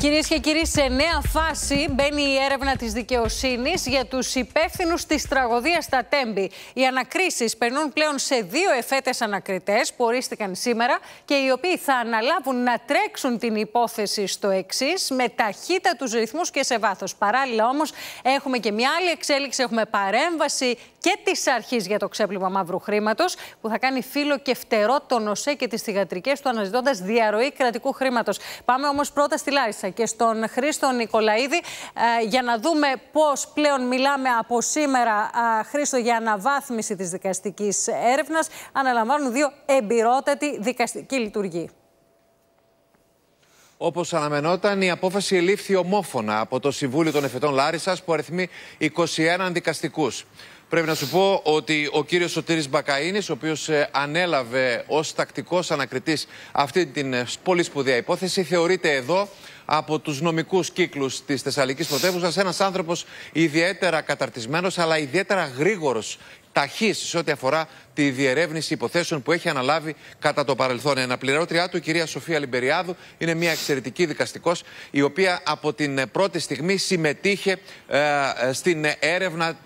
Κυρίες και κύριοι, σε νέα φάση μπαίνει η έρευνα της δικαιοσύνης για τους υπεύθυνους της τραγωδίας στα Τέμπη. Οι ανακρίσεις περνούν πλέον σε δύο εφέτες ανακριτές που ορίστηκαν σήμερα και οι οποίοι θα αναλάβουν να τρέξουν την υπόθεση στο εξής με ταχύτητα τους ρυθμούς και σε βάθος. Παράλληλα όμως, έχουμε και μια άλλη εξέλιξη. Έχουμε παρέμβαση και της αρχής για το ξέπλυμα μαύρου χρήματος που θα κάνει φίλο και φτερό τον ΟΣΕ και τις θηγατρικές του αναζητώντας διαρροή κρατικού χρήματος. Πάμε όμως πρώτα στη Λάρισα και στον Χρήστο Νικολαίδη ε, για να δούμε πώς πλέον μιλάμε από σήμερα, Χρήστο, για αναβάθμιση της δικαστικής έρευνας. Αναλαμβάνουν δύο εμπειρότατη δικαστική λειτουργή. Όπως αναμενόταν, η απόφαση ελήφθη ομόφωνα από το Συμβούλιο των Εφετών Λάρισας που αριθμεί 21 δικαστικούς. Πρέπει να σου πω ότι ο κύριος Σωτήρης Μπακαίνη, ο οποίος ε, ανέλαβε ως τακτικός ανακριτής αυτή την ε, πολύ σπουδαία υπόθεση, θεωρείται εδώ από τους νομικούς κύκλους της Θεσσαλικής πρωτεύουσας. Ένας άνθρωπος ιδιαίτερα καταρτισμένος, αλλά ιδιαίτερα γρήγορος ταχύς σε ό,τι αφορά τη διερεύνηση υποθέσεων που έχει αναλάβει κατά το παρελθόν. Αναπληρώτριά του, η κυρία Σοφία Λιμπεριάδου, είναι μια εξαιρετική δικαστικός, η οποία από την πρώτη στιγμή συμμετείχε ε, στην έρευνα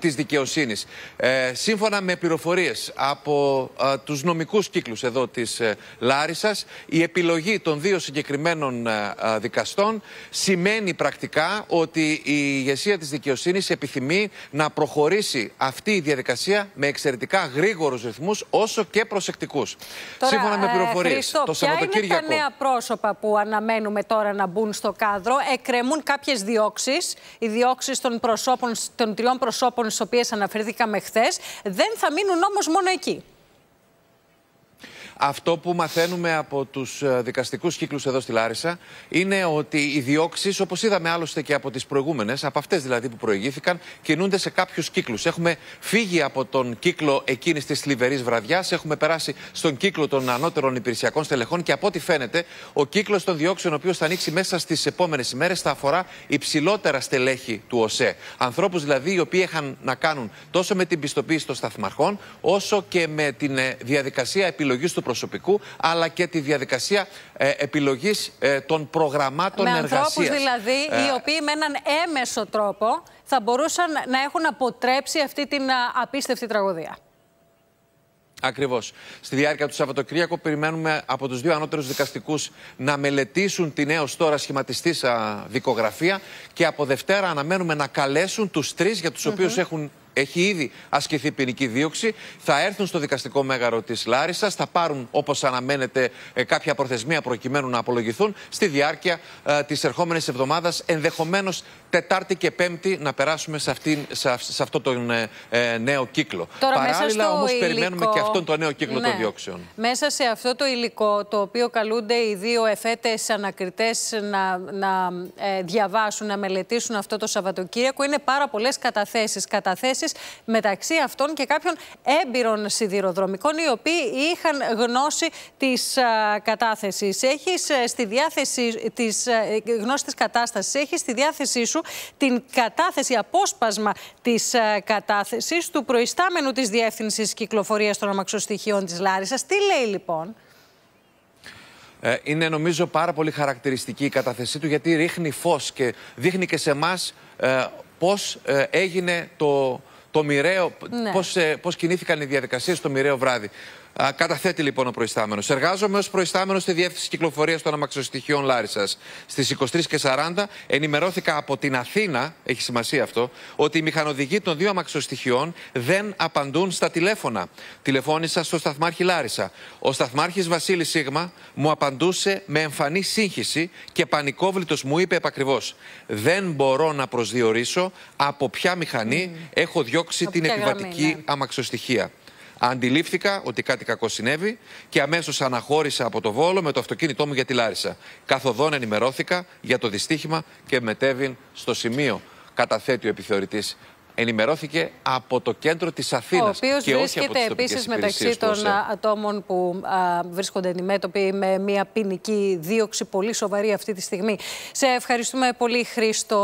τη δικαιοσύνης. Ε, σύμφωνα με πληροφορίες από ε, τους νομικούς κύκλους εδώ της ε, Λάρισας, η επιλογή των δύο συγκεκριμένων ε, ε, δικαστών σημαίνει πρακτικά ότι η ηγεσία της δικαιοσύνης επιθυμεί να προχωρήσει αυτή η διαδικασία με εξαιρετικά γρήγορους ρυθμούς όσο και προσεκτικούς. Τώρα, Σύμφωνα με ε, πληροφορίες, το Σαββατοκύριακο... Ποια είναι τα νέα πρόσωπα που αναμένουμε τώρα να μπουν στο κάδρο, εκκρεμούν κάποιες διώξεις, οι διώξεις των, προσώπων, των τριών προσώπων στις οποίες αναφέρθηκαμε χθες, δεν θα μείνουν όμως μόνο εκεί αυτό που μαθαίνουμε από τους ε, δικαστικούς κύκλους εδώ στη Λάρισα είναι ότι οι διώξεις, όπως είδαμε άλλωστε και από τις προηγούμενες, από αυτές δηλαδή που προηγήθηκαν, κινούνται σε κάποιους κύκλους. Έχουμε φύγει από τον κύκλο εκείνης της θλιβερής βραδιάς, έχουμε περάσει στον κύκλο των ανώτερων υπηρεσιακών στελεχών και από ό,τι φαίνεται, ο κύκλος των διώξεων, ο οποίος θα ανοίξει μέσα στις επόμενες ημέρες, θα αφορά υψηλότερα στελέχη του ΟΣΕ. Ανθρώπους δηλαδή οι οποίοι είχαν να κάνουν τόσο με την πιστοποίηση των σταθμαρχών, όσο και με την ε, διαδικασία επιλογής του αλλά και τη διαδικασία ε, επιλογής ε, των προγραμμάτων εργασία. Με ανθρώπους δηλαδή, ε, οι οποίοι με έναν έμεσο τρόπο θα μπορούσαν να έχουν αποτρέψει αυτή την απίστευτη τραγωδία. Ακριβώς. Στη διάρκεια του Σαββατοκύριακου, περιμένουμε από τους δύο ανώτερους δικαστικούς να μελετήσουν την έω τώρα σχηματιστή δικογραφία και από Δευτέρα αναμένουμε να καλέσουν τους τρεις για τους mm οποίους έχουν έχει ήδη ασκηθεί ποινική δίωξη. Θα έρθουν στο δικαστικό μέγαρο της Λάρισας, θα πάρουν όπως αναμένεται ε, κάποια προθεσμία προκειμένου να απολογηθούν στη διάρκεια ε, της ερχόμενης εβδομάδας, ενδεχομένως Τετάρτη και Πέμπτη να περάσουμε σε, αυτή, σε, αυτό τον ε, νέο κύκλο. Τώρα, Παράλληλα όμως περιμένουμε και αυτόν τον νέο κύκλο ναι. των διώξεων. Μέσα σε αυτό το υλικό το οποίο καλούνται οι δύο εφέτες ανακριτές να, να διαβάσουν, να μελετήσουν αυτό το Σαββατοκύριακο είναι πάρα πολλές καταθέσεις μεταξύ αυτών και κάποιων έμπειρων σιδηροδρομικών, οι οποίοι είχαν γνώση της ε, κατάθεσης. Έχεις ε, στη διάθεση της ε, γνώση της κατάστασης, έχεις στη διάθεσή σου την κατάθεση, απόσπασμα της κατάθεσης του προϊστάμενου της Διεύθυνσης Κυκλοφορίας των Αμαξοστοιχείων της Λάρισας. Τι λέει λοιπόν. Είναι νομίζω πάρα πολύ χαρακτηριστική η καταθεσή του γιατί ρίχνει φως και δείχνει και σε εμάς πώς έγινε το το μοιραίο, ναι. πώς, ε, πώς κινήθηκαν οι διαδικασίες το μοιραίο βράδυ. Α, καταθέτει λοιπόν ο προϊστάμενος. Εργάζομαι ως προϊστάμενος στη διεύθυνση κυκλοφορίας των αμαξοστοιχείων Λάρισας. Στις 23 και 40 ενημερώθηκα από την Αθήνα, έχει σημασία αυτό, ότι οι μηχανοδηγοί των δύο αμαξοστοιχείων δεν απαντούν στα τηλέφωνα. Τηλεφώνησα στο σταθμάρχη Λάρισα. Ο σταθμάρχης Βασίλης Σίγμα μου απαντούσε με εμφανή σύγχυση και πανικόβλητος μου είπε επακριβώς. Δεν μπορώ να προσδιορίσω από ποια μηχανή mm. έχω δυο αμαξοστοιχειων δεν απαντουν στα τηλεφωνα τηλεφωνησα στο σταθμαρχη λαρισα ο σταθμαρχη βασιλη σιγμα μου απαντουσε με εμφανη συγχυση και πανικοβλητο μου ειπε επακριβω δεν μπορω να προσδιορισω απο ποια μηχανη εχω δυο διώξει την επιβατική ναι. αμαξοστοιχεία. Αντιλήφθηκα ότι κάτι κακό συνέβη και αμέσως αναχώρησα από το βόλο με το αυτοκίνητό μου για τη Λάρισα. Καθοδόν ενημερώθηκα για το δυστύχημα και μετέβην στο σημείο. Καταθέτει ο επιθεωρητής ενημερώθηκε από το κέντρο της Αθήνας. Ο οποίος βρίσκεται επίσης μεταξύ των ατόμων που βρίσκονται αντιμέτωποι με μια ποινική δίωξη πολύ σοβαρή αυτή τη στιγμή. Σε ευχαριστούμε πολύ Χρήστο.